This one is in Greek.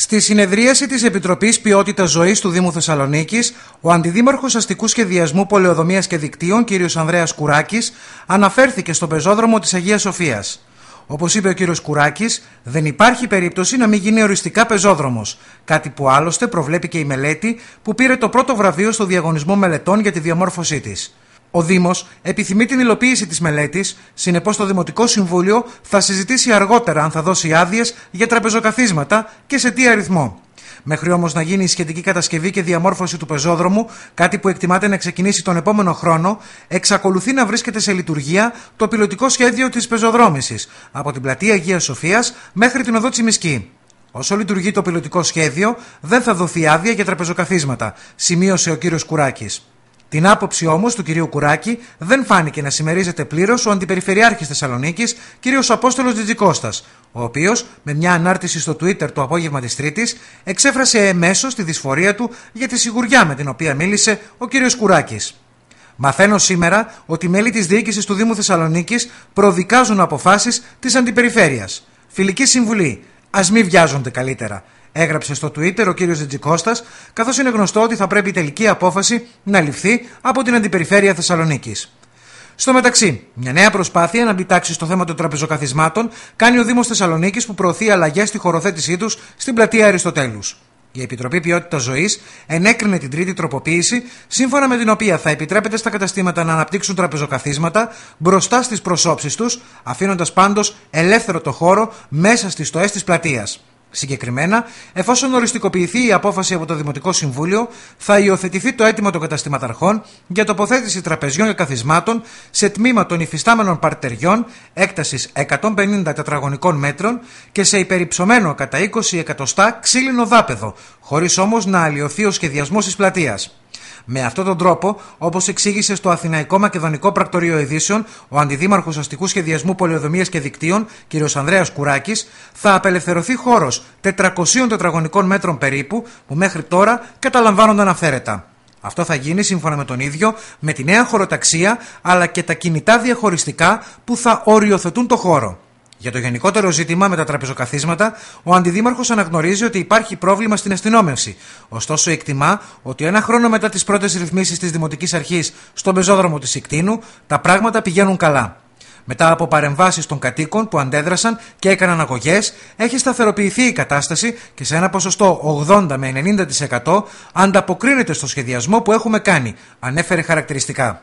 Στη συνεδρίαση της Επιτροπής Ποιότητας Ζωής του Δήμου Θεσσαλονίκης, ο Αντιδήμαρχος Αστικού Σχεδιασμού Πολεοδομίας και Δικτύων, κ. Ανδρέας Κουράκης, αναφέρθηκε στο πεζόδρομο της Αγίας Σοφίας. Όπως είπε ο κ. Κουράκης, δεν υπάρχει περίπτωση να μην γίνει οριστικά πεζόδρομος. Κάτι που άλλωστε προβλέπει και η μελέτη που πήρε το πρώτο βραβείο στο διαγωνισμό μελετών για τη διαμόρφωσή της. Ο Δήμος επιθυμεί την υλοποίηση της μελέτης, συνεπώς το Δημοτικό Συμβούλιο θα συζητήσει αργότερα αν θα δώσει άδειες για τραπεζοκαθίσματα και σε τι αριθμό. Μέχρι όμως να γίνει η σχετική κατασκευή και διαμόρφωση του πεζόδρομου, κάτι που εκτιμάται να ξεκινήσει τον επόμενο χρόνο, εξακολουθεί να βρίσκεται σε λειτουργία το πιλωτικό σχέδιο της πεζοδρόμησης από την πλατεία Αγίας Σοφίας μέχρι την οδό Τσιμισκή. Όσο λειτουργεί το πιλωτικό σχέδιο, δεν θα δοθεί άδεια για τραπεζοκαθίσματα, σημείωσε ο κύριος Κουράκης. Την άποψη όμως του κυρίου Κουράκη δεν φάνηκε να συμμερίζεται πλήρως ο Αντιπεριφερειάρχης Θεσσαλονίκης, κύριος Απόστολος Τζιτζικώστας, ο οποίος με μια ανάρτηση στο Twitter το απόγευμα της Τρίτης εξέφρασε εμέσως τη δυσφορία του για τη σιγουριά με την οποία μίλησε ο κύριος Κουράκης. Μαθαίνω σήμερα ότι μέλη της διοίκησης του Δήμου Θεσσαλονίκης προδικάζουν αποφάσεις της Αντιπεριφέρειας. Φιλική συμβουλή. Ας μην βιάζονται καλύτερα έγραψε στο Twitter ο κύριος Τζικώστα, καθώς είναι γνωστό ότι θα πρέπει η τελική απόφαση να ληφθεί από την Αντιπεριφέρεια Θεσσαλονίκης. Στο μεταξύ, μια νέα προσπάθεια να μπει στο θέμα των τραπεζοκαθισμάτων κάνει ο Δήμος Θεσσαλονίκης που προωθεί αλλαγές στη χωροθέτησή τους στην πλατεία Αριστοτέλους. Η Επιτροπή Ποιότητας Ζωής ενέκρινε την τρίτη τροποποίηση, σύμφωνα με την οποία θα επιτρέπεται στα καταστήματα να αναπτύξουν τραπεζοκαθίσματα μπροστά στις προσώψεις τους, αφήνοντας πάντως ελεύθερο το χώρο μέσα στις στοέ της πλατείας. Συγκεκριμένα, εφόσον οριστικοποιηθεί η απόφαση από το Δημοτικό Συμβούλιο, θα υιοθετηθεί το αίτημα των καταστηματαρχών για τοποθέτηση τραπεζιών και καθισμάτων σε τμήμα των υφιστάμενων παρτεριών έκτασης 150 τετραγωνικών μέτρων και σε υπερυψωμένο κατά 20 εκατοστά ξύλινο δάπεδο, χωρίς όμως να αλλοιωθεί ο σχεδιασμός της πλατείας. Με αυτόν τον τρόπο, όπως εξήγησε στο Αθηναϊκό Μακεδονικό Πρακτορείο Ειδήσεων ο Αντιδήμαρχος Αστικού Σχεδιασμού Πολιοδομία και Δικτύων, κ. Ανδρέας Κουράκης, θα απελευθερωθεί χώρος 400 τετραγωνικών μέτρων περίπου που μέχρι τώρα καταλαμβάνονταν αυθαίρετα. Αυτό θα γίνει σύμφωνα με τον ίδιο με τη νέα χωροταξία αλλά και τα κινητά διαχωριστικά που θα οριοθετούν το χώρο. Για το γενικότερο ζήτημα με τα τραπεζοκαθίσματα, ο Αντιδήμαρχος αναγνωρίζει ότι υπάρχει πρόβλημα στην αστυνόμευση. Ωστόσο, εκτιμά ότι ένα χρόνο μετά τις πρώτες ρυθμίσεις της Δημοτικής Αρχής στον πεζόδρομο της Ικτίνου, τα πράγματα πηγαίνουν καλά. Μετά από παρεμβάσεις των κατοίκων που αντέδρασαν και έκαναν αγωγές, έχει σταθεροποιηθεί η κατάσταση και σε ένα ποσοστό 80 με 90% ανταποκρίνεται στο σχεδιασμό που έχουμε κάνει, ανέφερε χαρακτηριστικά.